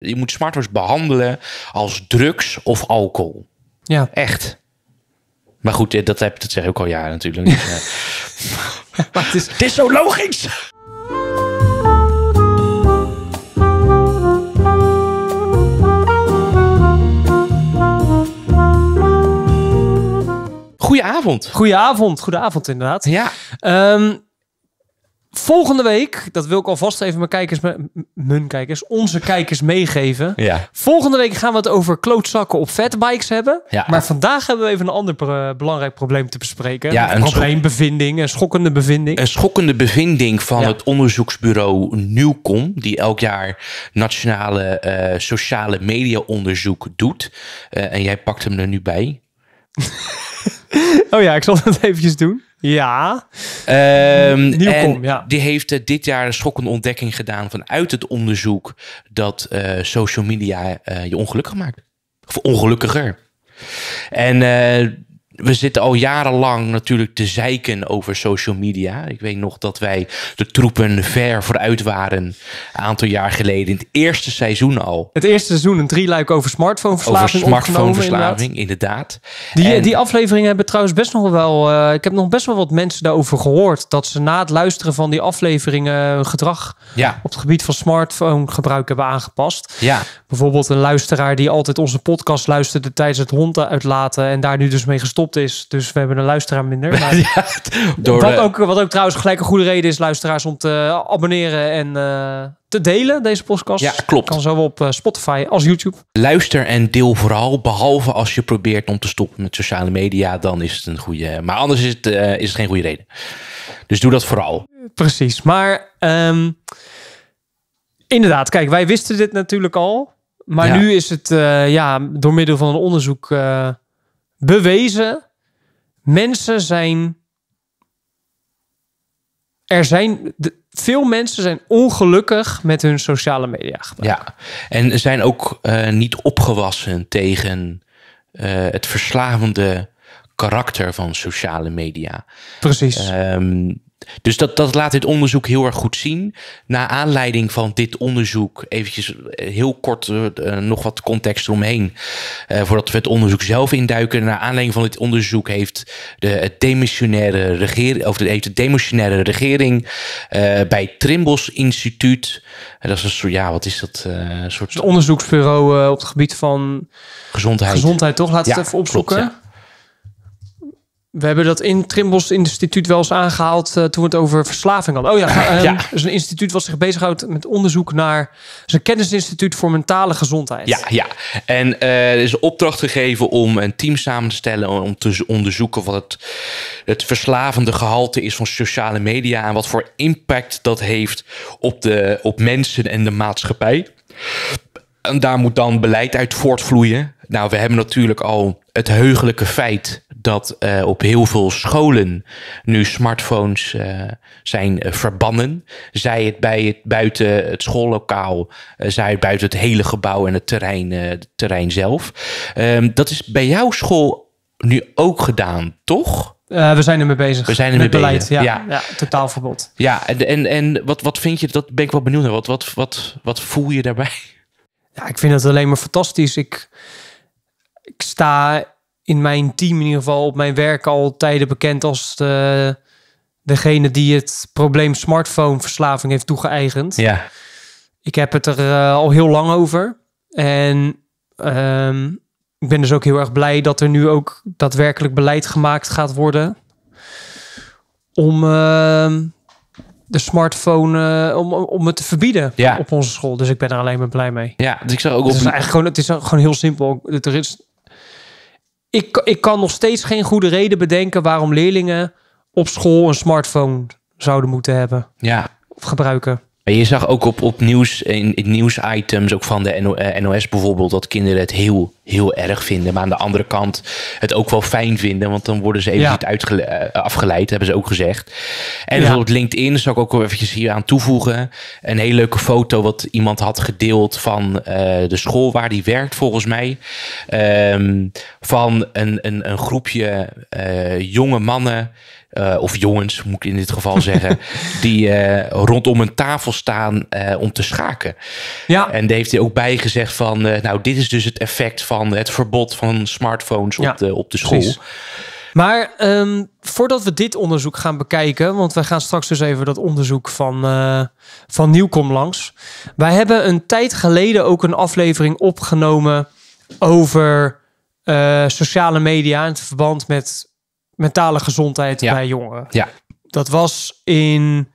Je moet smartphones behandelen als drugs of alcohol. Ja. Echt. Maar goed, dat, heb, dat zeg ik ook al jaren natuurlijk. Ja. maar het, is... het is zo logisch. Goedenavond. Goedenavond, goedenavond inderdaad. Ja. Um, Volgende week, dat wil ik alvast even mijn kijkers, mijn kijkers, onze kijkers meegeven. Volgende week gaan we het over klootzakken op fatbikes hebben. Maar vandaag hebben we even een ander belangrijk probleem te bespreken. Ja, een probleembevinding, een schokkende bevinding. Een schokkende bevinding van het onderzoeksbureau Nieuwkom, die elk jaar nationale eh, sociale media onderzoek doet. Eh, en jij pakt hem er nu bij. oh ja, ik zal dat eventjes doen. Ja. Um, Die heeft eh, dit jaar een schokkende ontdekking gedaan vanuit het onderzoek dat eh, social media eh, je ongelukkig maakt. Of ongelukkiger. En we zitten al jarenlang natuurlijk te zeiken over social media. Ik weet nog dat wij de troepen ver vooruit waren. Een aantal jaar geleden, in het eerste seizoen al. Het eerste seizoen, een drieluik over smartphoneverslaving. Over smartphoneverslaving, inderdaad. inderdaad. Die, die afleveringen hebben trouwens best nog wel. Eh, ik heb nog best wel wat mensen daarover gehoord. Dat ze na het luisteren van die afleveringen gedrag ja. op het gebied van smartphone gebruik hebben aangepast. Ja. Bijvoorbeeld een luisteraar die altijd onze podcast luisterde tijdens het hond uitlaten. en daar nu dus mee gestopt is. Dus we hebben een luisteraar minder. Maar door wat, eh, ook, wat ook trouwens gelijk een goede reden is, luisteraars, om te eh, abonneren en eh, te delen, deze podcast. Ja, klopt. Kan zowel op Spotify als YouTube. Luister en deel vooral, behalve als je probeert om te stoppen met sociale media, dan is het een goede. Maar anders is het, is geen goede reden. Dus doe dat vooral. Precies, maar ehm, inderdaad, kijk, wij wisten dit natuurlijk al. Maar nu is het ja, door middel van een onderzoek bewezen. Mensen zijn. Er zijn. veel mensen zijn ongelukkig met hun sociale media. Gebruik. Ja, en zijn ook eh, niet opgewassen tegen eh, het verslavende karakter van sociale media. Precies. Um, dus dat, dat laat dit onderzoek heel erg goed zien. Na aanleiding van dit onderzoek, eventjes eh, heel kort eh, eh, nog wat context eromheen, voordat we het onderzoek zelf induiken. Na aanleiding van dit onderzoek heeft de, demissionaire regering, of de, heeft de demissionaire regering uh, bij Trimbos Instituut, dat is een soort, ja, wat is dat? soort... Het onderzoeksbureau op het gebied van gezondheid. Gezondheid, toch? Laat het even opzoeken. We hebben dat in Trimbos Instituut wel eens aangehaald eh, toen we het over verslaving hadden. Oh ja, um, dus een instituut wat zich bezighoudt met onderzoek naar. Dus een kennisinstituut voor mentale gezondheid. Ja, ja. En eh, er is opdracht gegeven om een team samen te stellen. om te onderzoeken wat het, het verslavende gehalte is van sociale media. en wat voor impact dat heeft op, de, op mensen en de maatschappij. En daar moet dan beleid uit voortvloeien. Nou, we hebben natuurlijk al het heugelijke feit dat eh, op heel veel scholen nu smartphones eh, zijn eh, verbannen. Zij het, bij het buiten het schoollokaal, zij het buiten het hele gebouw en het terrein, het terrein zelf. Ehm, dat is bij jouw school nu ook gedaan, toch? we zijn ermee bezig. We zijn ermee beleid, bezig. Ja, ja. ja totaalverbod. Ja, en, en, en wat, wat vind je, dat ben ik wel benieuwd naar. Wat, wat, wat, wat voel je daarbij? Ja, ik vind het alleen maar fantastisch. Ik, ik sta in mijn team in ieder geval op mijn werk al tijden bekend als de, degene die het probleem smartphoneverslaving heeft toegeëigend. Ja. Ik heb het er eh, al heel lang over. En ehm, ik ben dus ook heel erg blij dat er nu ook daadwerkelijk beleid gemaakt gaat worden. Om ehm, de smartphone, eh, om, om het te verbieden ja. op onze school. Dus ik ben er alleen maar blij mee. Ja, dus ik zou ook op... Het is eigenlijk gewoon, het is gewoon heel simpel. Er is ik, ik kan nog steeds geen goede reden bedenken waarom leerlingen op school een smartphone zouden moeten hebben. Ja. Of gebruiken je zag ook op, op nieuws, in, nieuws nieuwsitems, ook van de NOS eh, bijvoorbeeld, dat kinderen het heel, heel erg vinden. Maar aan de andere kant het ook wel fijn vinden, want dan worden ze even niet eh, afgeleid, hebben ze ook gezegd. En ja. bijvoorbeeld LinkedIn, zou ik ook wel eventjes hier aan toevoegen. Een hele leuke foto wat iemand had gedeeld van eh, de school waar die werkt, volgens mij. Ehm, van een, een, een groepje jonge mannen uh, of jongens moet ik in dit geval zeggen, die eh, rondom een tafel staan eh, om te schaken. Ja. En daar heeft hij ook bijgezegd gezegd van, nou dit is dus het effect van het verbod van smartphones op, de, op de school. Maar ehm, voordat we dit onderzoek gaan bekijken, want we gaan straks dus even dat onderzoek van, uh, van Nieuwkom langs. Wij hebben een tijd geleden ook een aflevering opgenomen over sociale media in verband met mentale gezondheid bij jongeren. Ja. Dat was in,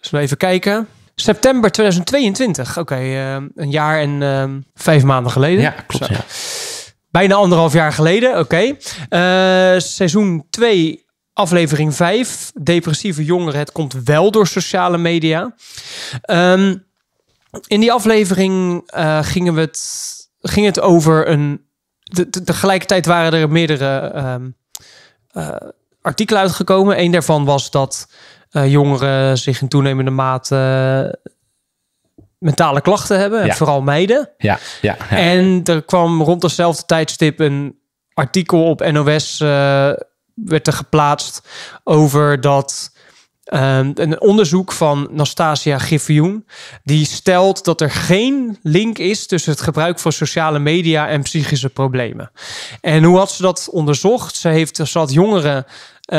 zullen we even kijken, september 2022. Oké, eh, een jaar en eh, vijf maanden geleden. Ja, klopt. Ja. Bijna anderhalf jaar geleden, oké. Okay. Eh, seizoen 2, aflevering 5. Depressieve jongeren, het komt wel door sociale media. Ehm, in die aflevering gingen we het, ging het over een... De, de, tegelijkertijd waren er meerdere ehm, eh, artikelen uitgekomen. Eén daarvan was dat eh, jongeren zich in toenemende mate eh, mentale klachten hebben. vooral meiden. Ja, ja, ja, En er kwam rond dezelfde tijdstip een artikel op NOS. werd er geplaatst over dat Ehm, een onderzoek van Nastasia Griffioen. Die stelt dat er geen link is tussen het gebruik van sociale media en psychische problemen. En hoe had ze dat onderzocht? Ze, heeft, ze had jongeren uh,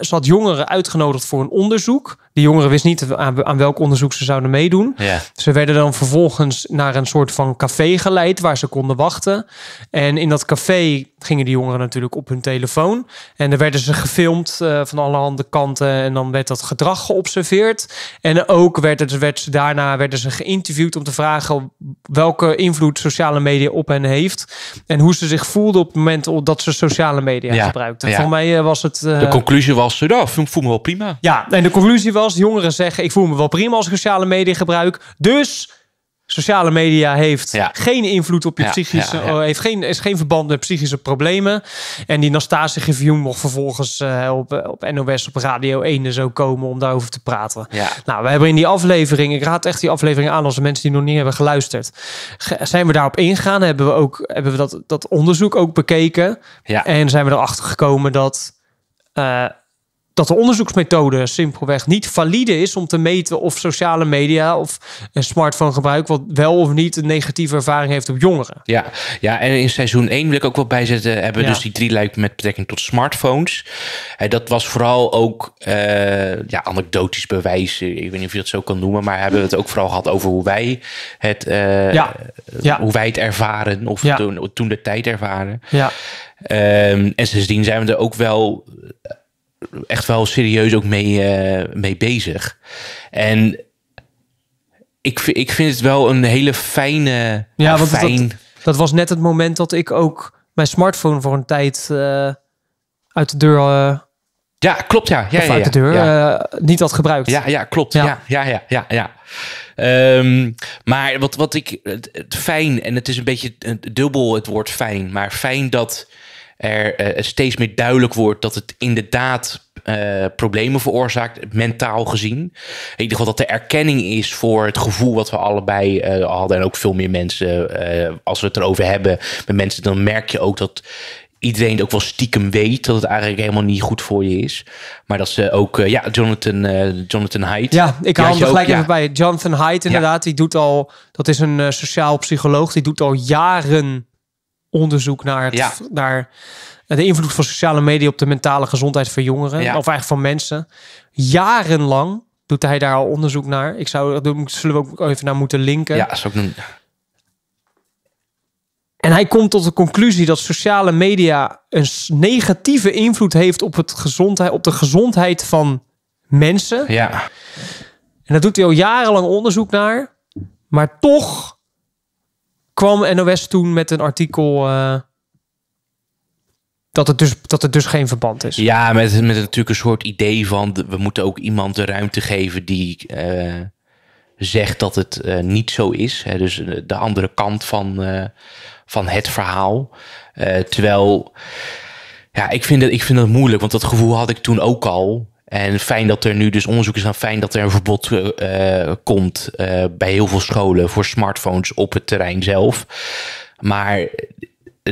ze had jongeren uitgenodigd voor een onderzoek. Die jongeren wisten niet aan, welk onderzoek ze zouden meedoen. Ze werden dan vervolgens naar een soort van café geleid waar ze konden wachten. En in dat café gingen die jongeren natuurlijk op hun telefoon. En dan werden ze gefilmd eh, van alle kanten. En dan werd dat gedrag geobserveerd. En ook werd het, werd ze, daarna werden ze geïnterviewd om te vragen welke invloed sociale media op hen heeft. En hoe ze zich voelden op het moment dat ze sociale media gebruikten. Ja. Voor mij eh, was het conclusie was, eh, nou, voel me wel prima. Ja, en de conclusie was, jongeren zeggen, ik voel me wel prima als ik sociale media gebruik. Dus sociale media heeft geen invloed op je psychische, eh, heeft geen, is geen verband met psychische problemen. En die Nastase review mocht vervolgens eh, op, op NOS op Radio 1 en zo komen om daarover te praten. Nou, we hebben in die aflevering, ik raad echt die aflevering aan als mensen die nog niet hebben geluisterd, zijn we daarop ingegaan, hebben we ook hebben we dat, dat onderzoek ook bekeken en zijn we erachter gekomen dat uh, dat de onderzoeksmethode simpelweg niet valide is om te meten of sociale media of een smartphone gebruik wat wel of niet een negatieve ervaring heeft op jongeren. Ja, ja en in seizoen 1 wil ik ook wel bijzetten, hebben we dus die drie lijken met betrekking tot smartphones. dat was vooral ook eh, ja, anekdotisch bewijs, ik weet niet of je het zo kan noemen, maar hebben we het ook vooral gehad over hoe wij het, eh, ja. Hoe wij het ervaren of toen, toen de tijd ervaren. Ja. Ehm, en sindsdien zijn we er ook wel echt wel serieus ook mee, eh, mee bezig. En ik, ik vind het wel een hele fijne. Ja, want fijn... dat, dat, was net het moment dat ik ook mijn smartphone voor een tijd eh, uit de deur. Eh, ja, klopt. Ja, ja, ja, uit de deur. niet had gebruikt. Ja, ja klopt. Ja, ja, ja, ja. ja, ehm, maar wat, wat ik. Het, het, fijn, en het is een beetje dubbel het woord fijn, maar fijn dat er eh, steeds meer duidelijk wordt dat het inderdaad uh, problemen veroorzaakt, mentaal gezien. In ieder geval dat er erkenning is voor het gevoel wat we allebei eh, hadden. En ook veel meer mensen, als we het erover hebben met mensen, dan merk je ook dat iedereen het ook wel stiekem weet dat het eigenlijk helemaal niet goed voor je is. Maar dat ze ook, ja, Jonathan, Jonathan Haidt. Ja, ik haal hem gelijk even bij. Jonathan Haidt inderdaad, die doet al, dat is een sociaal psycholoog, die doet al jaren onderzoek naar, het, naar de invloed van sociale media op de mentale gezondheid van jongeren. Of eigenlijk van mensen. Jarenlang doet hij daar al onderzoek naar. Ik zou, daar zullen we ook even naar moeten linken. Ja, is ook een... En hij komt tot de conclusie dat sociale media een negatieve invloed heeft op, het gezondheid, op de gezondheid van mensen. Ja. En daar doet hij al jarenlang onderzoek naar. Maar toch kwam NOS toen met een artikel eh, dat, het dus, dat het dus geen verband is. Ja, met, met natuurlijk een soort idee van we moeten ook iemand de ruimte geven die eh, zegt dat het eh, niet zo is. Hè? Dus de andere kant van, van het verhaal. terwijl, ja, ik vind, het, ik vind dat moeilijk, want dat gevoel had ik toen ook al. En fijn dat er nu dus onderzoek is aan fijn dat er een verbod eh, komt eh, bij heel veel scholen voor smartphones op het terrein zelf. Maar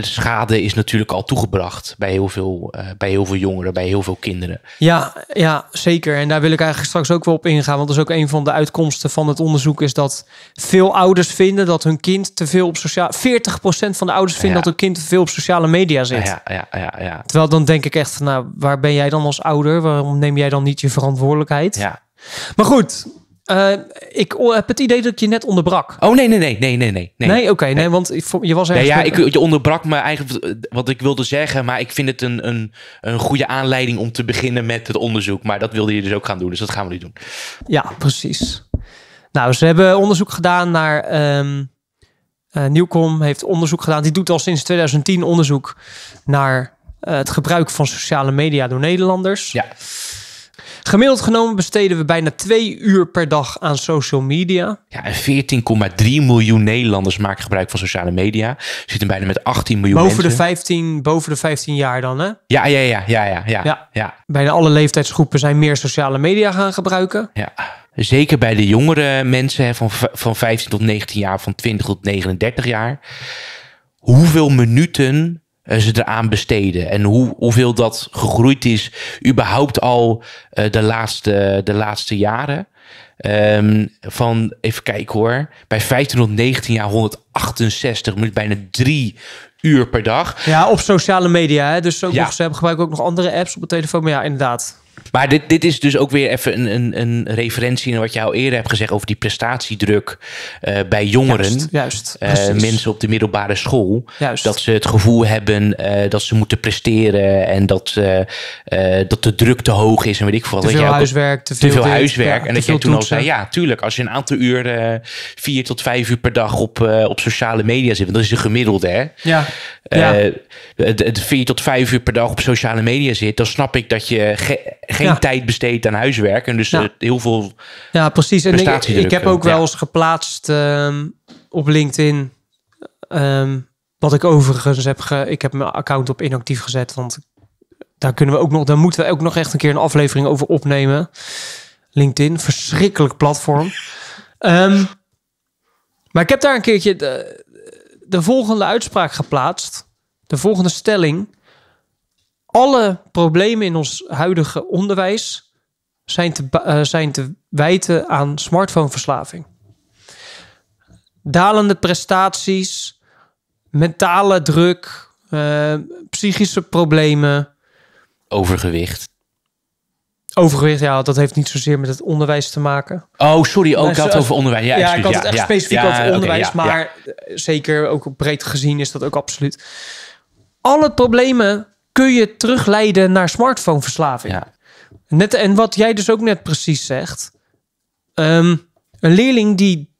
schade is natuurlijk al toegebracht bij heel veel, eh, bij heel veel jongeren, bij heel veel kinderen. Ja, ja, zeker. En daar wil ik eigenlijk straks ook wel op ingaan. Want dat is ook een van de uitkomsten van het onderzoek. Is dat veel ouders vinden dat hun kind te veel op sociale. 40% van de ouders vinden dat hun kind te veel op sociale media zit. Ja, ja, ja, ja, Terwijl dan denk ik echt, nou, waar ben jij dan als ouder? Waarom neem jij dan niet je verantwoordelijkheid? Ja. Maar goed, eh, ik heb het idee dat je net onderbrak. Oh nee, nee, nee, nee, nee, nee. Nee, oké, nee. want je was Nee, ja, ik, je onderbrak me eigenlijk eh, wat ik wilde zeggen, maar ik vind het een, een, een goede aanleiding om te beginnen met het onderzoek. Maar dat wilde je dus ook gaan doen, dus dat gaan we nu doen. Ja, precies. Nou, ze hebben onderzoek gedaan naar. Um, Nieuwkom heeft onderzoek gedaan. Die doet al sinds 2010 onderzoek naar het gebruik van sociale media door Nederlanders. Ja. Gemiddeld genomen besteden we bijna twee uur per dag aan social media. Ja, en 14,3 miljoen Nederlanders maken gebruik van sociale media. Zitten bijna met 18 miljoen boven mensen. De 15, boven de 15 jaar dan, hè? Ja, ja, ja, ja, ja, ja, ja. ja. Bijna alle leeftijdsgroepen zijn meer sociale media gaan gebruiken. Ja. Zeker bij de jongere mensen van, van 15 tot 19 jaar, van 20 tot 39 jaar. Hoeveel minuten eh, ze eraan besteden. En hoe, hoeveel dat gegroeid is, überhaupt al eh, de, laatste, de laatste jaren. Ehm, van, even kijken hoor, bij 15 tot 19 jaar 168 minuten, bijna drie uur per dag. Ja, op sociale media. Hè? Dus ja. ze hebben gebruiken ook nog andere apps op de telefoon. Maar ja, inderdaad. Maar dit, dit is dus ook weer even een, een, een referentie naar wat je al eerder hebt gezegd over die prestatiedruk eh, bij jongeren. Juist, eh, mensen op de middelbare school. Juist. Dat ze het gevoel hebben eh, dat ze moeten presteren en dat, dat de druk te hoog is en weet ik veel. Te veel huiswerk, te veel, huiswerk. en dat jij toen al zei, ja, tuurlijk, als je een aantal uur, vier tot vijf uur per dag op, op sociale media zit, want dat is de gemiddelde, hè? Ja. ja. vier tot vijf uur per dag op sociale media zit, dan snap ik dat je geen tijd besteed aan huiswerk. En dus eh, heel veel. Ja, precies. En ik, heb eh, ook wel eens geplaatst ehm, op LinkedIn. Um, wat ik overigens heb. ik heb mijn account op inactief gezet. Want daar kunnen we ook nog. Daar moeten we ook nog echt een keer een aflevering over opnemen. LinkedIn, verschrikkelijk platform. Ehm, maar ik heb daar een keertje de, de volgende uitspraak geplaatst. De volgende stelling alle problemen in ons huidige onderwijs zijn te, eh, zijn te wijten aan smartphoneverslaving. Dalende prestaties, mentale druk, eh, psychische problemen. Overgewicht. Overgewicht, ja, dat heeft niet zozeer met het onderwijs te maken. Oh, sorry, ook had over onderwijs. Ja, ik had het echt ja, specifiek over onderwijs, maar eh, zeker ook breed gezien is dat ook absoluut. Alle problemen kun je terugleiden naar smartphoneverslaving. Ja. Net, en wat jij dus ook net precies zegt. Ehm, een leerling die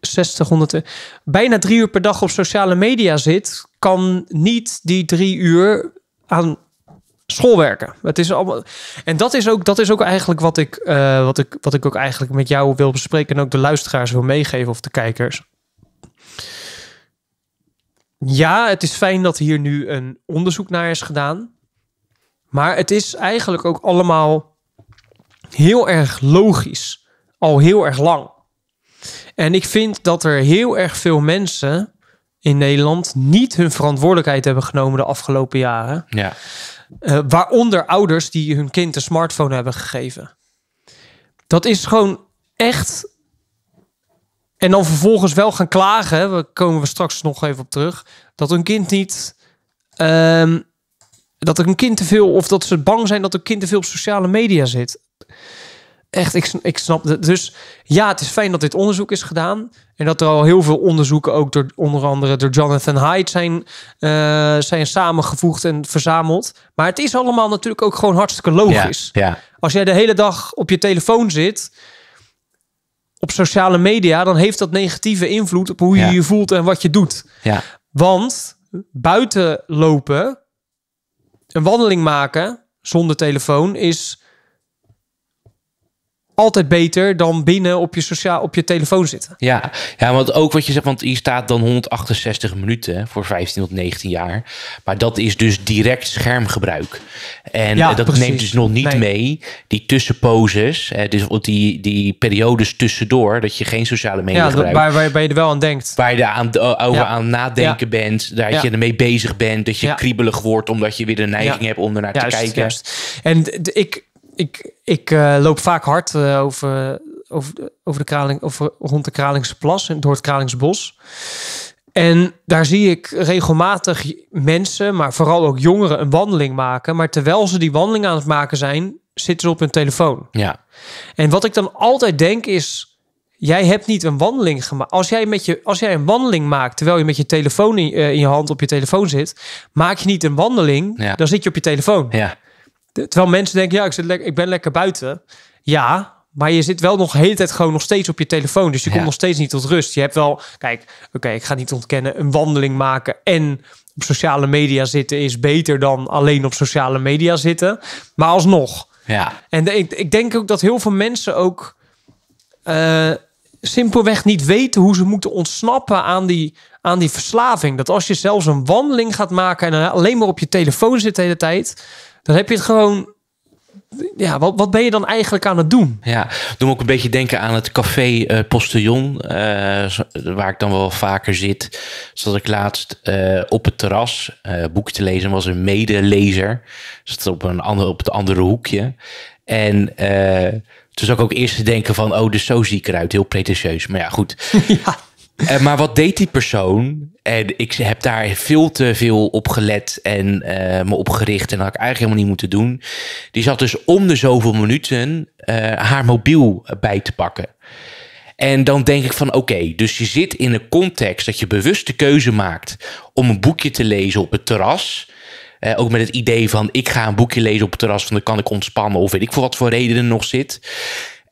60, bijna drie uur per dag op sociale media zit, kan niet die drie uur aan school werken. Het is allemaal. En dat is ook, dat is ook eigenlijk wat ik, eh, wat, ik, wat ik ook eigenlijk met jou wil bespreken. En ook de luisteraars wil meegeven of de kijkers. Ja, het is fijn dat hier nu een onderzoek naar is gedaan. Maar het is eigenlijk ook allemaal heel erg logisch. Al heel erg lang. En ik vind dat er heel erg veel mensen in Nederland niet hun verantwoordelijkheid hebben genomen de afgelopen jaren. Ja. Eh, waaronder ouders die hun kind een smartphone hebben gegeven. Dat is gewoon echt en dan vervolgens wel gaan klagen, daar komen we straks nog even op terug, dat een kind niet. Um, dat een kind te veel. of dat ze bang zijn dat een kind te veel op sociale media zit. Echt, ik, ik snap het. Dus ja, het is fijn dat dit onderzoek is gedaan. En dat er al heel veel onderzoeken, ook door onder andere door Jonathan Hyde, zijn, eh, zijn samengevoegd en verzameld. Maar het is allemaal natuurlijk ook gewoon hartstikke logisch. ja. Als jij de hele dag op je telefoon zit op sociale media, dan heeft dat negatieve invloed op hoe je je voelt en wat je doet. Ja. Want buiten lopen, een wandeling maken zonder telefoon is altijd beter dan binnen op je, sociaal, op je telefoon zitten. Ja. ja, want ook wat je zegt, want hier staat dan 168 minuten voor 15 tot 19 jaar. Maar dat is dus direct schermgebruik. En eh, dat neemt dus nog niet mee die tussenposes, dus die, die periodes tussendoor, dat je geen sociale media ja, gebruikt. Waar, waar, je er wel aan denkt. Waar je aan, eh, over aan nadenken bent, dat je ermee bezig bent, dat je kriebelig wordt omdat je weer de neiging hebt om ernaar te kijken. Juist. En ik, ik ik eh, loop vaak hard eh, over, over, de, over de Kraling, over, rond de Kralingse Plas en door het Kralingsbos. En daar zie ik regelmatig mensen, maar vooral ook jongeren, een wandeling maken. Maar terwijl ze die wandeling aan het maken zijn, zitten ze op hun telefoon. Ja. En wat ik dan altijd denk is: jij hebt niet een wandeling gemaakt. Als jij, met je, als jij een wandeling maakt terwijl je met je telefoon in, eh, je hand op je telefoon zit, maak je niet een wandeling, dan zit je op je telefoon. Ja. Terwijl mensen denken, ja, ik, zit ik ben lekker buiten. Ja, maar je zit wel nog de hele tijd gewoon nog steeds op je telefoon. Dus je komt nog steeds niet tot rust. Je hebt wel, kijk, oké, ik ga niet ontkennen, een wandeling maken en op sociale media zitten is beter dan alleen op sociale media zitten. Maar alsnog. Ja. En ik, ik, denk ook dat heel veel mensen ook eh, simpelweg niet weten hoe ze moeten ontsnappen aan die, aan die verslaving. Dat als je zelfs een wandeling gaat maken en alleen maar op je telefoon zit de hele tijd dan heb je het gewoon ja, wat, wat ben je dan eigenlijk aan het doen? Ja, doe ook een beetje denken aan het café eh, Postillon, eh, waar ik dan wel vaker zit. Zat ik laatst eh, op het terras boeken te lezen, was een medelezer. Zat op, een ander, op het andere hoekje. En toen zat ik ook eerst te denken van, oh, dus zo zie ik eruit, heel pretentieus. Maar ja, goed. ja. Eh, maar wat deed die persoon? En ik heb daar veel te veel op gelet en eh, me opgericht En dat had ik eigenlijk helemaal niet moeten doen. Die zat dus om de zoveel minuten eh, haar mobiel bij te pakken. En dan denk ik van oké, dus je zit in een context dat je bewust de keuze maakt om een boekje te lezen op het terras. ook met het idee van ik ga een boekje lezen op het terras, van dan kan ik ontspannen of weet ik voor wat voor redenen nog zit.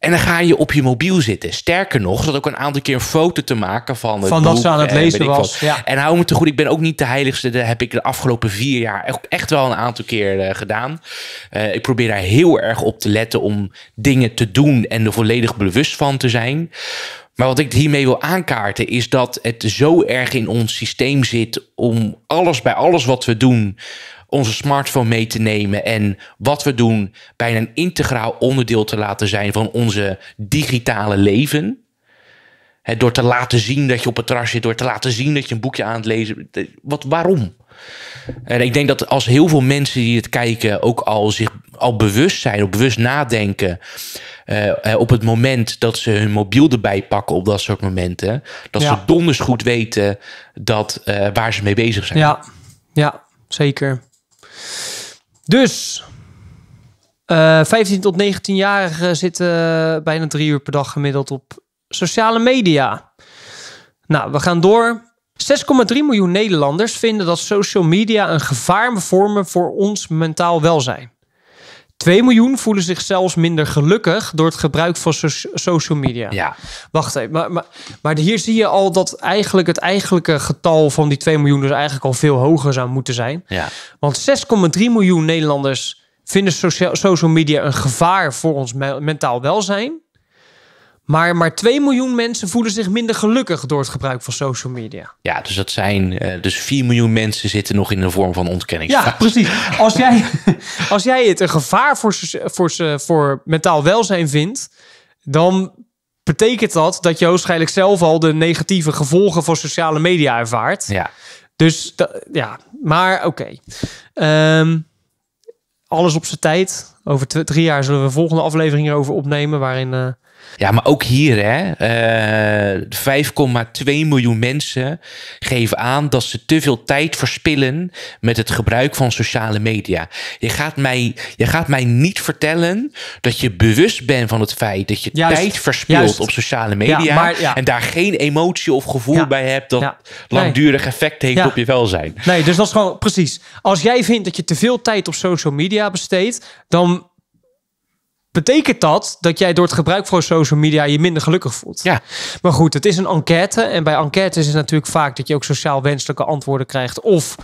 En dan ga je op je mobiel zitten. Sterker nog, zat ook een aantal keer een foto te maken van. van dat ze aan het lezen was. En hou me te goed, ik ben ook niet de heiligste. Daar heb ik de afgelopen vier jaar echt wel een aantal keer eh, gedaan. Eh, ik probeer daar heel erg op te letten om dingen te doen en er volledig bewust van te zijn. Maar wat ik hiermee wil aankaarten is dat het zo erg in ons systeem zit om alles bij alles wat we doen onze smartphone mee te nemen en wat we doen bijna een integraal onderdeel te laten zijn van onze digitale leven. door te laten zien dat je op het terras zit, door te laten zien dat je een boekje aan het lezen eh, Wat, waarom? En ik denk dat als heel veel mensen die het kijken ook al zich al bewust zijn, op bewust nadenken. Eh, eh, op het moment dat ze hun mobiel erbij pakken op dat soort momenten. Dat ze donders goed weten dat, waar ze mee bezig zijn. Ja, ja zeker. Dus 15 eh, tot 19-jarigen zitten eh, bijna drie uur per dag gemiddeld op sociale media. Nou, we gaan door. 6,3 miljoen Nederlanders vinden dat social media een gevaar vormen voor ons mentaal welzijn. 2 miljoen voelen zich zelfs minder gelukkig door het gebruik van social media. Ja. Wacht even, maar, maar, maar, hier zie je al dat eigenlijk het eigenlijke getal van die 2 miljoen dus eigenlijk al veel hoger zou moeten zijn. Ja. Want 6,3 miljoen Nederlanders vinden social media een gevaar voor ons mentaal welzijn. Maar maar 2 miljoen mensen voelen zich minder gelukkig door het gebruik van social media. Ja, dus dat zijn eh, dus 4 miljoen mensen zitten nog in een vorm van ontkenning. Ja, precies. Als jij, als jij het een gevaar voor, voor, voor mentaal welzijn vindt, dan betekent dat dat je waarschijnlijk zelf al de negatieve gevolgen van sociale media ervaart. Ja. Dus ja, maar oké. Ehm, alles op zijn tijd. Over drie jaar zullen we een volgende aflevering over opnemen. Waarin eh, ja, maar ook hier, hè. 5,2 eh, miljoen mensen geven aan dat ze te veel tijd verspillen met het gebruik van sociale media. Je gaat mij, je gaat mij niet vertellen dat je bewust bent van het feit dat je tijd verspilt op sociale media. En daar geen emotie of gevoel bij hebt dat langdurig effect heeft op je welzijn. Nee, dus dat is gewoon precies. Als jij vindt dat je te veel tijd op social media besteedt, dan betekent dat dat jij door het gebruik van social media je minder gelukkig voelt. Ja. Maar goed, het is een enquête. En bij enquêtes is het natuurlijk vaak dat je ook sociaal wenselijke antwoorden krijgt. Of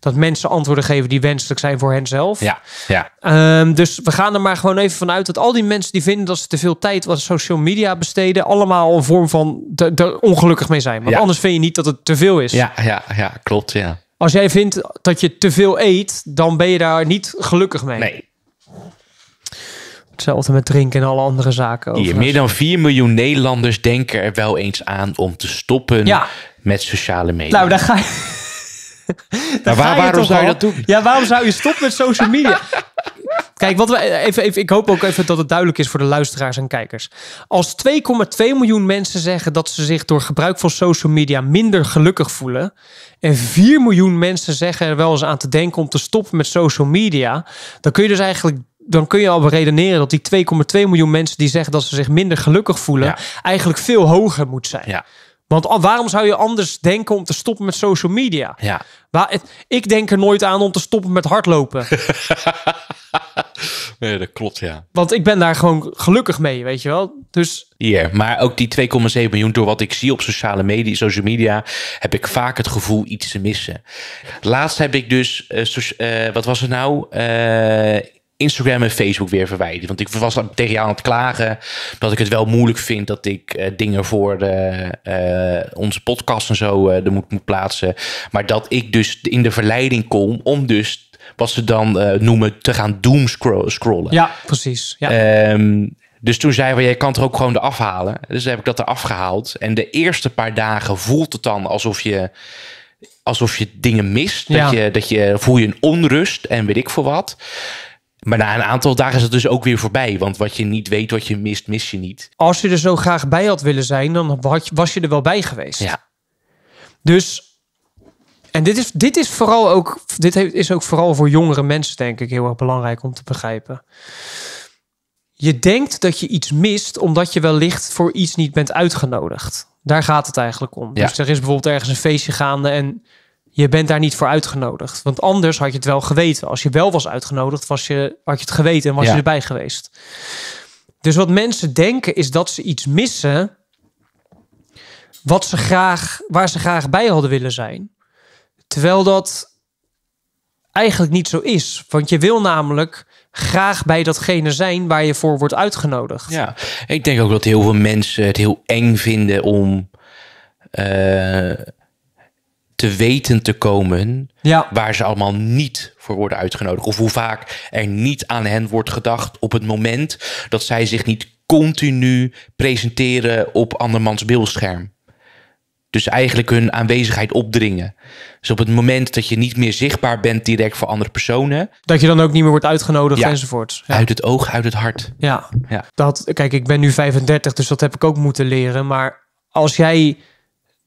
dat mensen antwoorden geven die wenselijk zijn voor henzelf. Ja. Ja. Ehm, dus we gaan er maar gewoon even vanuit dat al die mensen die vinden dat ze te veel tijd wat social media besteden, allemaal een vorm van er ongelukkig mee zijn. Want anders vind je niet dat het te veel is. Ja, ja, ja klopt. Ja. Als jij vindt dat je te veel eet, dan ben je daar niet gelukkig mee. Nee, Hetzelfde met drinken en alle andere zaken. meer dan 4 miljoen Nederlanders denken er wel eens aan om te stoppen met sociale media. Nou, daar ga je. waar, waarom zou je dat doen? Ja, waarom zou je stoppen met social media? Kijk, wat we even, even, ik hoop ook even dat het duidelijk is voor de luisteraars en kijkers. Als 2,2 miljoen mensen zeggen dat ze zich door gebruik van social media minder gelukkig voelen. En 4 miljoen mensen zeggen er wel eens aan te denken om te stoppen met social media. Dan kun je dus eigenlijk dan kun je al redeneren dat die 2,2 miljoen mensen die zeggen dat ze zich minder gelukkig voelen, eigenlijk veel hoger moet zijn. Ja. Want waarom zou je anders denken om te stoppen met social media? Ja. Waar, het, ik denk er nooit aan om te stoppen met hardlopen. nee, dat klopt, ja. Want ik ben daar gewoon gelukkig mee, weet je wel. Dus... Ja, maar ook die 2,7 miljoen, door wat ik zie op sociale media, social media, heb ik vaak het gevoel iets te missen. Laatst heb ik dus, eh, eh, wat was het nou? Eh, Instagram en Facebook weer verwijderd. Want ik was tegen jou aan het klagen dat ik het wel moeilijk vind dat ik eh, dingen voor eh, onze podcast en zo eh, er moet, moet plaatsen. Maar dat ik dus in de verleiding kom om dus wat ze dan noemen te gaan doom scrollen. Ja, precies. Ja. Ehm, dus toen zei we, jij kan het er ook gewoon eraf halen. Dus heb ik dat eraf gehaald. En de eerste paar dagen voelt het dan alsof je alsof je dingen mist. Dat, je, dat je voel je een onrust en weet ik voor wat. Maar na een aantal dagen is het dus ook weer voorbij. Want wat je niet weet, wat je mist, mis je niet. Als je er zo graag bij had willen zijn, dan was je er wel bij geweest. Ja. Dus en dit is, dit is vooral ook, dit is ook vooral voor jongere mensen, denk ik, heel erg belangrijk om te begrijpen. Je denkt dat je iets mist omdat je wellicht voor iets niet bent uitgenodigd. Daar gaat het eigenlijk om. Dus er is bijvoorbeeld ergens een feestje gaande en je bent daar niet voor uitgenodigd. Want anders had je het wel geweten. Als je wel was uitgenodigd, was je, had je het geweten en was je erbij geweest. Dus wat mensen denken is dat ze iets missen. Wat ze graag, waar ze graag bij hadden willen zijn. Terwijl dat eigenlijk niet zo is. Want je wil namelijk graag bij datgene zijn waar je voor wordt uitgenodigd. Ja, ik denk ook dat heel veel mensen het heel eng vinden om. Eh, te weten te komen ja. waar ze allemaal niet voor worden uitgenodigd. Of hoe vaak er niet aan hen wordt gedacht op het moment dat zij zich niet continu presenteren op andermans beeldscherm. Dus eigenlijk hun aanwezigheid opdringen. Dus op het moment dat je niet meer zichtbaar bent direct voor andere personen. Dat je dan ook niet meer wordt uitgenodigd ja. enzovoort. Ja. Uit het oog, uit het hart. Ja. ja. Dat, kijk, ik ben nu 35, dus dat heb ik ook moeten leren. Maar als jij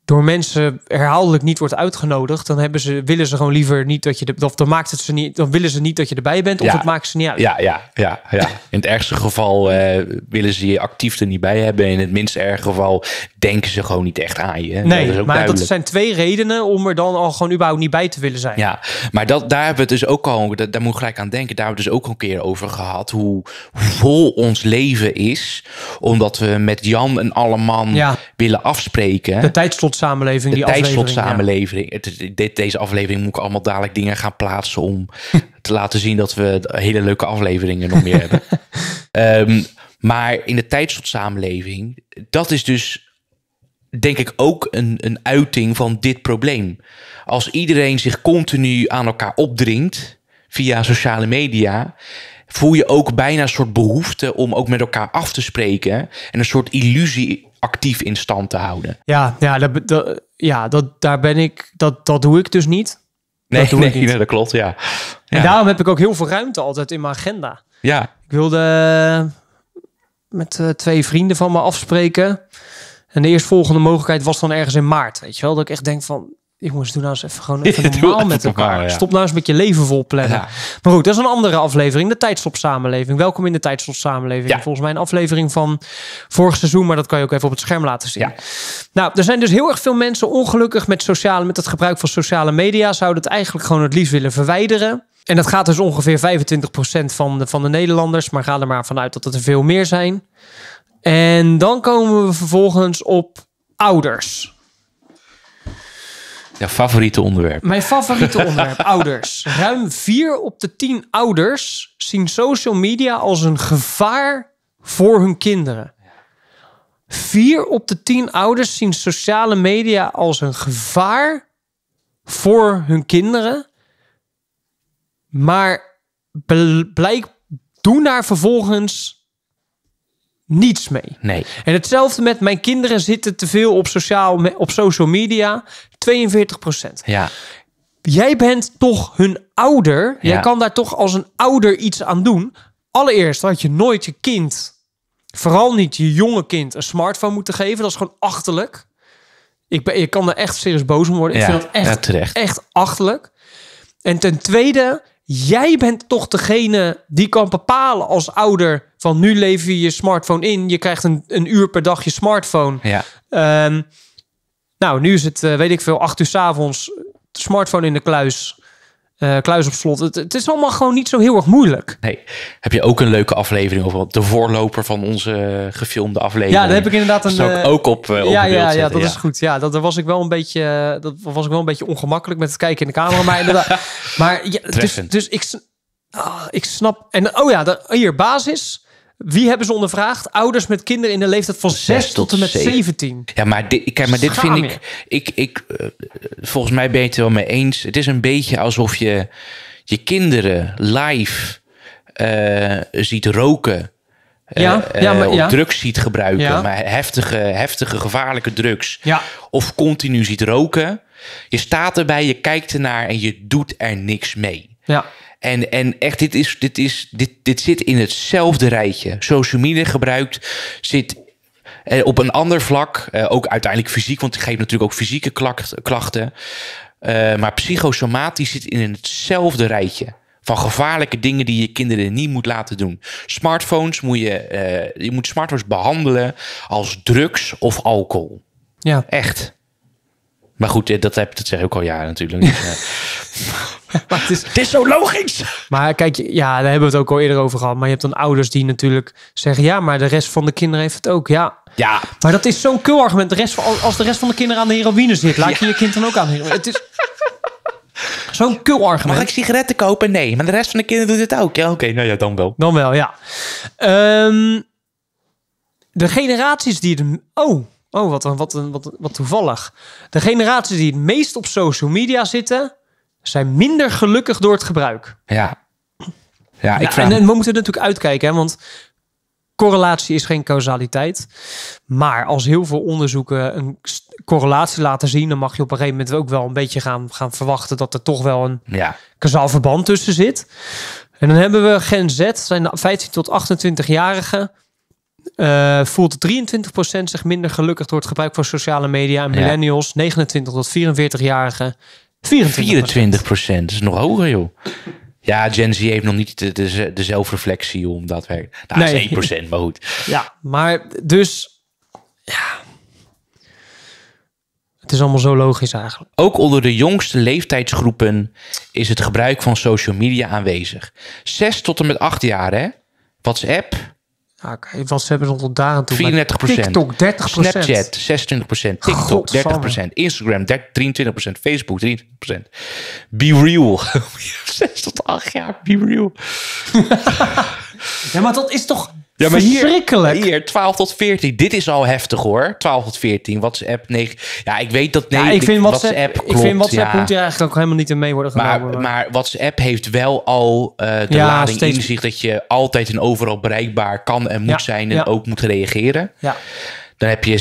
door mensen herhaaldelijk niet wordt uitgenodigd, dan hebben ze, willen ze gewoon liever niet dat je de, of dan maakt het ze niet, dan willen ze niet dat je erbij bent, of het maakt ze niet uit. Ja, ja, ja, ja. In het ergste geval eh, willen ze je actief er niet bij hebben. In het minst erge geval denken ze gewoon niet echt aan je. Nee, maar dat zijn twee redenen om er dan al gewoon überhaupt niet bij te willen zijn. Ja, maar dat, daar hebben we het dus ook al, dat, daar moet ik gelijk aan denken, daar hebben we dus ook een keer over gehad, hoe vol ons leven is, omdat we met Jan en alle man ja. willen afspreken. De tijdslot Samenleving De die tijdslotsamenleving. Ja. deze aflevering moet ik allemaal dadelijk dingen gaan plaatsen om te laten zien dat we hele leuke afleveringen nog meer hebben. Ehm, maar in de samenleving dat is dus denk ik ook een, een uiting van dit probleem. Als iedereen zich continu aan elkaar opdringt via sociale media, voel je ook bijna een soort behoefte om ook met elkaar af te spreken en een soort illusie actief in stand te houden. Ja, ja, dat, ja dat, daar ben ik, dat, dat doe ik dus niet. Nee, dat, nee, niet. Nee, dat klopt, ja. En daarom heb ik ook heel veel ruimte altijd in mijn agenda. Ja. Ik wilde eh, met eh, twee vrienden van me afspreken. En de eerstvolgende mogelijkheid was dan ergens in maart. Weet je wel, dat ik echt denk van, ik doe nou eens even gewoon even normaal met elkaar. Stop nou eens met je leven vol plannen. Maar goed, dat is een andere aflevering. De tijdstopsamenleving. Welkom in de tijdstopsamenleving. Ja. Volgens mij een aflevering van vorig seizoen, maar dat kan je ook even op het scherm laten zien. Nou, er zijn dus heel erg veel mensen ongelukkig met, sociale, met het gebruik van sociale media. Zouden het eigenlijk gewoon het liefst willen verwijderen. En dat gaat dus ongeveer 25% van van de Nederlanders. Maar ga er maar vanuit dat het er veel meer zijn. En dan komen we vervolgens op ouders. Ja, favoriete onderwerp. Mijn favoriete onderwerp, ouders. Ruim vier op de tien ouders zien social media als een gevaar voor hun kinderen. Vier op de tien ouders zien sociale media als een gevaar voor hun kinderen. Maar blijk, doen daar vervolgens niets mee. Nee. En hetzelfde met mijn kinderen zitten te veel op, sociaal, op social media. 42 procent. Ja. Jij bent toch hun ouder. Ja. Jij kan daar toch als een ouder iets aan doen. Allereerst had je nooit je kind, vooral niet je jonge kind, een smartphone moeten geven. Dat is gewoon achtelijk. Ik, ben, je kan er echt serieus boos om worden. Ja, ik vind dat echt, terecht. echt achtelijk. En ten tweede, jij bent toch degene die kan bepalen als ouder van nu lever je je smartphone in. Je krijgt een, een uur per dag je smartphone. Ja. Ehm, nou, nu is het, eh, weet ik veel, acht uur s'avonds, smartphone in de kluis, eh, kluis op slot. Het, het, is allemaal gewoon niet zo heel erg moeilijk. Nee. Heb je ook een leuke aflevering over de voorloper van onze gefilmde aflevering? Ja, daar heb ik inderdaad een. ook, eh, ook op. op ja, ja, ja, dat is goed. Ja, dat, was ik wel een beetje. Dat was ik wel een beetje ongemakkelijk met het kijken in de camera, maar inderdaad. maar ja, dus, dus ik, ah, ik snap. En oh ja, de, hier basis. Wie hebben ze ondervraagd? Ouders met kinderen in de leeftijd van 6 tot en met 17. Ja, maar, dit, kijk, maar dit vind ik. ik, ik eh, volgens mij ben je het wel mee eens. Het is een beetje alsof je je kinderen live eh, ziet roken. Eh, ja, maar, drugs ziet gebruiken, maar heftige, heftige, gevaarlijke drugs. Ja. Of continu ziet roken. Je staat erbij, je kijkt ernaar en je doet er niks mee. Ja. En, en echt, dit, is, dit, is, dit, dit zit in hetzelfde rijtje. Social media gebruikt zit eh, op een ander vlak. Eh, ook uiteindelijk fysiek, want het geeft natuurlijk ook fysieke klachten. Eh, maar psychosomatisch zit in hetzelfde rijtje. Van gevaarlijke dingen die je kinderen niet moet laten doen. Smartphones moet je, eh, je moet smartphones behandelen als drugs of alcohol. Ja. Echt. Maar goed, dat, heb, je zeg ik ook al jaren natuurlijk. Dus, eh, maar het, is, zo logisch. Maar kijk, ja, daar hebben we het ook al eerder over gehad. Maar je hebt dan ouders die natuurlijk zeggen... ja, maar de rest van de kinderen heeft het ook. Ja, ja. maar dat is zo'n kul argument. De rest van, als de rest van de kinderen aan de heroïne zit... laat je je kind dan ook aan de heroïne. Het is zo'n cool argument. Mag ik sigaretten kopen? Nee, maar de rest van de kinderen doet het ook. Ja, oké, nou ja, dan wel. Dan wel, ja. Ehm, de generaties die het... Oh, oh wat, een, wat, een, wat, wat toevallig. De generaties die het meest op social media zitten, zijn minder gelukkig door het gebruik. Ja. Ja, ik en, en, we moeten er natuurlijk uitkijken, hè, want correlatie is geen causaliteit. Maar als heel veel onderzoeken een correlatie laten zien, dan mag je op een gegeven moment ook wel een beetje gaan, gaan verwachten dat er toch wel een ja. kausaal verband tussen zit. En dan hebben we Gen Z, zijn 15 tot 28-jarigen. Eh, voelt 23% zich minder gelukkig door het gebruik van sociale media. En millennials, 29 tot 44-jarigen, 24 Dat is nog hoger, joh. Ja, Gen Z heeft nog niet de, de, zelfreflectie om dat werk. Nou, nee. is 1 maar goed. Ja, maar dus... Ja. Het is allemaal zo logisch eigenlijk. Ook onder de jongste leeftijdsgroepen is het gebruik van social media aanwezig. 6 tot en met 8 jaar, hè? WhatsApp, ja, ah, okay. Want ze hebben tot daar 34 TikTok 30 Snapchat 26 TikTok 30 Instagram 23 Facebook 23 Be real. 6 tot 8 jaar, be real. ja, maar dat is toch... Ja, maar Hier, hier, 12 tot 14. Dit is al heftig hoor. 12 tot 14. WhatsApp 9. Ja, ik weet dat nee, ik vind WhatsApp, Ik vind WhatsApp moet je eigenlijk ook helemaal niet in mee worden genomen. Maar, maar WhatsApp heeft wel al eh, de lading in zich dat je altijd en overal bereikbaar kan en moet zijn en ook moet reageren. Ja. Dan heb je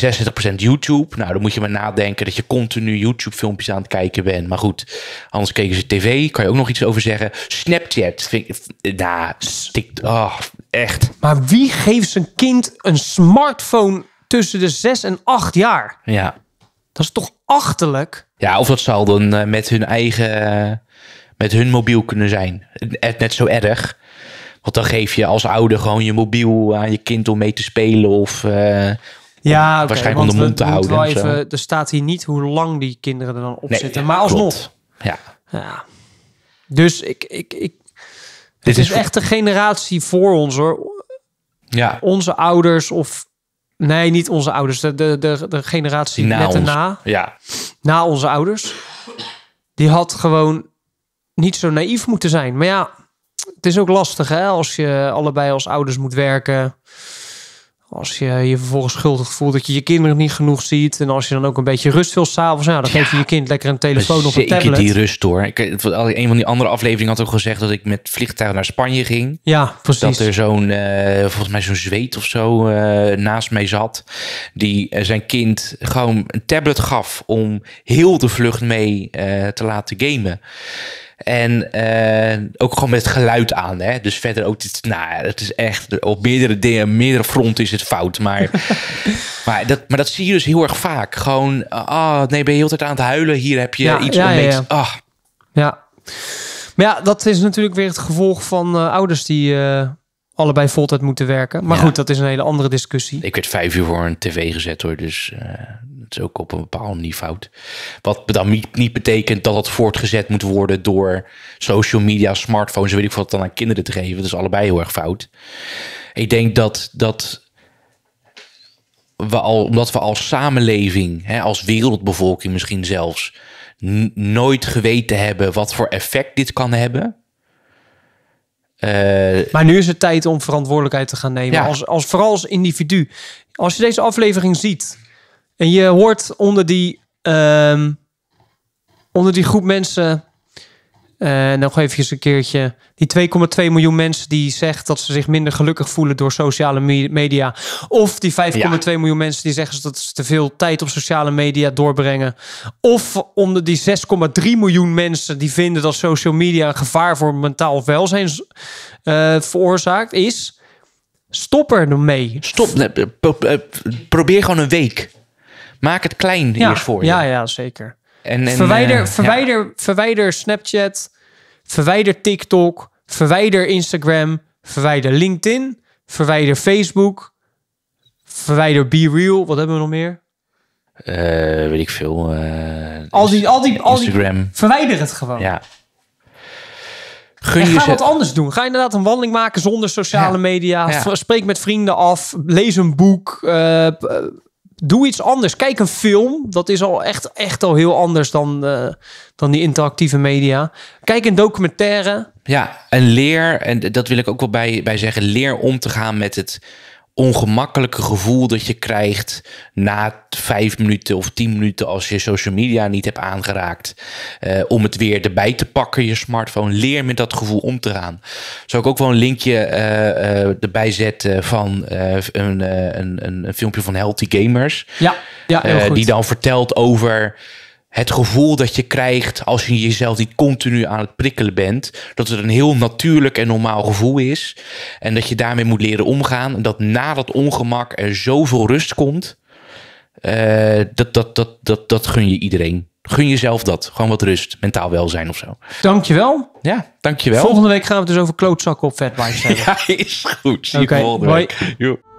66% YouTube. Nou, dan moet je maar nadenken dat je continu YouTube-filmpjes aan het kijken bent. Maar goed, anders keken ze tv. Kan je ook nog iets over zeggen? Snapchat. Vind ik, nou, stikt, oh, echt. Maar wie geeft zijn kind een smartphone tussen de 6 en 8 jaar? Ja. Dat is toch achterlijk? Ja, of dat zal dan eh, met hun eigen... Eh, met hun mobiel kunnen zijn. Net zo erg. Want dan geef je als ouder gewoon je mobiel aan je kind om mee te spelen of, eh, ja, waarschijnlijk om de mond te houden. Even, er staat hier niet hoe lang die kinderen er dan op zitten, maar alsnog. Ja. ja. Dus ik, ik, ik, dit is, echt de generatie voor ons hoor. Ja. Onze ouders of Nee, niet onze ouders. De, de, de, de generatie na net erna. Ja. Na onze ouders. Die had gewoon niet zo naïef moeten zijn. Maar ja, het is ook lastig hè, als je allebei als ouders moet werken. Als je je vervolgens schuldig voelt dat je je kinderen niet genoeg ziet. En als je dan ook een beetje rust wil s'avonds. Nou, dan geef je je kind lekker een telefoon of een tablet. die rust hoor. Ik, een van die andere afleveringen had ook gezegd dat ik met vliegtuig naar Spanje ging. Ja, precies. Dat er zo'n, eh, volgens mij zo'n zweet of zo eh, naast mij zat. Die eh, zijn kind gewoon een tablet gaf om heel de vlucht mee te laten gamen. En eh, ook gewoon met geluid aan. Hè? Dus verder ook, dit, nou, het is echt op meerdere dingen, meerdere fronten is het fout. Maar, maar, dat, maar dat zie je dus heel erg vaak. Gewoon, ah, oh, nee, ben je heel tijd aan het huilen. Hier heb je iets ja, ja, ah. ja. Maar ja, dat is natuurlijk weer het gevolg van eh, ouders die uh, allebei voltijd moeten werken. Maar goed, dat is een hele andere discussie. Ik werd vijf uur voor een tv gezet hoor, dus is ook op een bepaalde niveau fout. Wat dan niet, betekent dat dat voortgezet moet worden door social media, smartphones, weet ik wat, dan aan kinderen te geven. Dat is allebei heel erg fout. Ik denk dat, dat we al, omdat we als samenleving, hè, als wereldbevolking misschien zelfs, nooit geweten hebben wat voor effect dit kan hebben. Eh, maar nu is het tijd om verantwoordelijkheid te gaan nemen. Ja. Als, als, vooral als individu. Als je deze aflevering ziet, en je hoort onder die, ehm, onder die groep mensen, uh, nog even een keertje, die 2,2 miljoen mensen die zegt dat ze zich minder gelukkig voelen door sociale media. Of die 5,2 miljoen mensen die zeggen dat ze te veel tijd op sociale media doorbrengen. Of onder die 6,3 miljoen mensen die vinden dat social media een gevaar voor mentaal welzijn eh, veroorzaakt is. Stop er mee. Stop. Probeer gewoon een week maak het klein ja, eerst voor je. Ja, ja zeker. En, en verwijder, eh, verwijder, verwijder Snapchat, verwijder TikTok, verwijder Instagram, verwijder LinkedIn, verwijder Facebook, verwijder Be Real. Wat hebben we nog meer? Eh, weet ik veel. Eh, al die, al die, al die, Instagram. verwijder het gewoon. Ja. Gun en ga wat anders doen. Ga inderdaad een wandeling maken zonder sociale media. Spreek met vrienden af. Lees een boek. Uh, doe iets anders. Kijk een film. Dat is al echt, echt al heel anders dan, eh, dan die interactieve media. Kijk een documentaire. Ja, en leer, en dat wil ik ook wel bij, bij zeggen, leer om te gaan met het ongemakkelijke gevoel dat je krijgt na vijf minuten of tien minuten als je social media niet hebt aangeraakt. Eh, om het weer erbij te pakken, je smartphone. Leer met dat gevoel om te gaan. Zou ik ook wel een linkje eh, eh, erbij zetten van een, een, een, filmpje van Healthy Gamers. Ja, ja heel goed. Die dan vertelt over het gevoel dat je krijgt als je jezelf niet continu aan het prikkelen bent, dat het een heel natuurlijk en normaal gevoel is. En dat je daarmee moet leren omgaan. En dat na dat ongemak er zoveel rust komt. dat, dat, dat, dat, dat gun je iedereen. Gun jezelf dat. Gewoon wat rust. Mentaal welzijn of zo. Dankjewel. Ja, dankjewel. Volgende week gaan we het dus over klootzakken op Fatwise hebben. ja, is goed. Zie je